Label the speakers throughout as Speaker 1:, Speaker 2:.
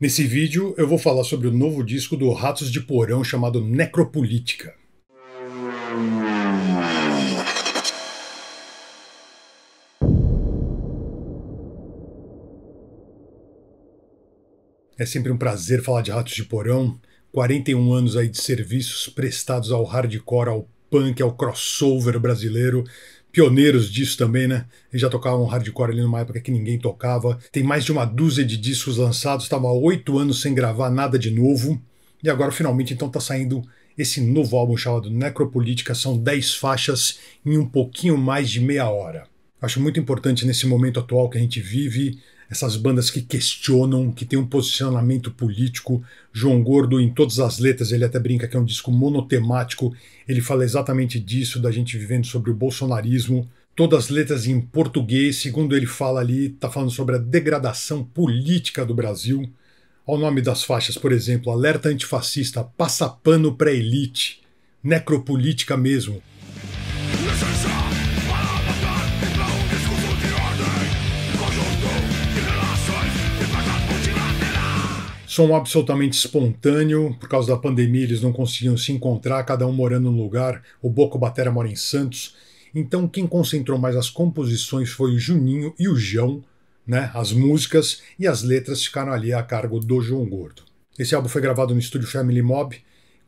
Speaker 1: Nesse vídeo eu vou falar sobre o novo disco do Ratos de Porão chamado Necropolítica. É sempre um prazer falar de Ratos de Porão. 41 anos aí de serviços prestados ao hardcore, ao punk, ao crossover brasileiro pioneiros disso também, né? Eles já tocavam hardcore ali numa época que ninguém tocava. Tem mais de uma dúzia de discos lançados, estava há oito anos sem gravar nada de novo. E agora finalmente então tá saindo esse novo álbum chamado Necropolítica. São dez faixas em um pouquinho mais de meia hora. Acho muito importante nesse momento atual que a gente vive essas bandas que questionam, que tem um posicionamento político. João Gordo, em todas as letras, ele até brinca que é um disco monotemático, ele fala exatamente disso, da gente vivendo sobre o bolsonarismo. Todas as letras em português, segundo ele fala ali, está falando sobre a degradação política do Brasil. Ao nome das faixas, por exemplo, alerta antifascista, passapano pré-elite, necropolítica mesmo. som absolutamente espontâneo, por causa da pandemia eles não conseguiam se encontrar, cada um morando num lugar, o Boco Batera mora em Santos, então quem concentrou mais as composições foi o Juninho e o João, né? as músicas e as letras ficaram ali a cargo do João Gordo. Esse álbum foi gravado no estúdio Family Mob,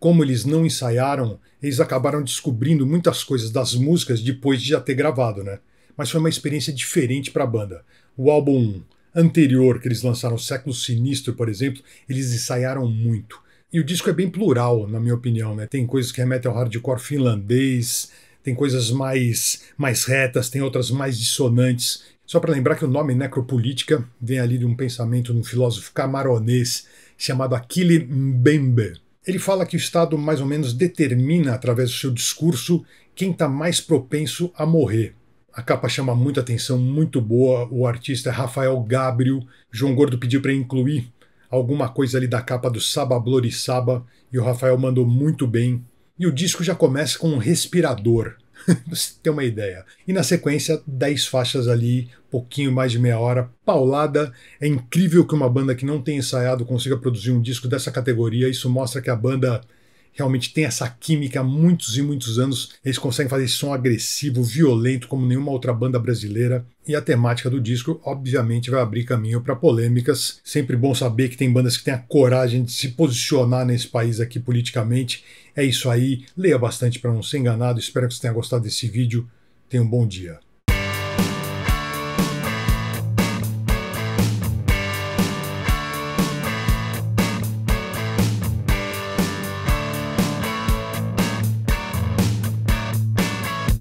Speaker 1: como eles não ensaiaram, eles acabaram descobrindo muitas coisas das músicas depois de já ter gravado, né? Mas foi uma experiência diferente para a banda. O álbum anterior que eles lançaram, Século Sinistro, por exemplo, eles ensaiaram muito. E o disco é bem plural, na minha opinião, né? Tem coisas que remetem ao hardcore finlandês, tem coisas mais, mais retas, tem outras mais dissonantes. Só para lembrar que o nome necropolítica vem ali de um pensamento de um filósofo camaronês chamado Achille Mbembe. Ele fala que o Estado mais ou menos determina, através do seu discurso, quem está mais propenso a morrer. A capa chama muita atenção, muito boa. O artista é Rafael Gabriel. João Gordo pediu para incluir alguma coisa ali da capa do Saba Saba e o Rafael mandou muito bem. E o disco já começa com um respirador, você tem uma ideia. E na sequência, 10 faixas ali, pouquinho mais de meia hora, paulada. É incrível que uma banda que não tem ensaiado consiga produzir um disco dessa categoria. Isso mostra que a banda realmente tem essa química há muitos e muitos anos. Eles conseguem fazer esse som agressivo, violento, como nenhuma outra banda brasileira. E a temática do disco, obviamente, vai abrir caminho para polêmicas. Sempre bom saber que tem bandas que têm a coragem de se posicionar nesse país aqui politicamente. É isso aí. Leia bastante para não ser enganado. Espero que você tenha gostado desse vídeo. Tenha um bom dia.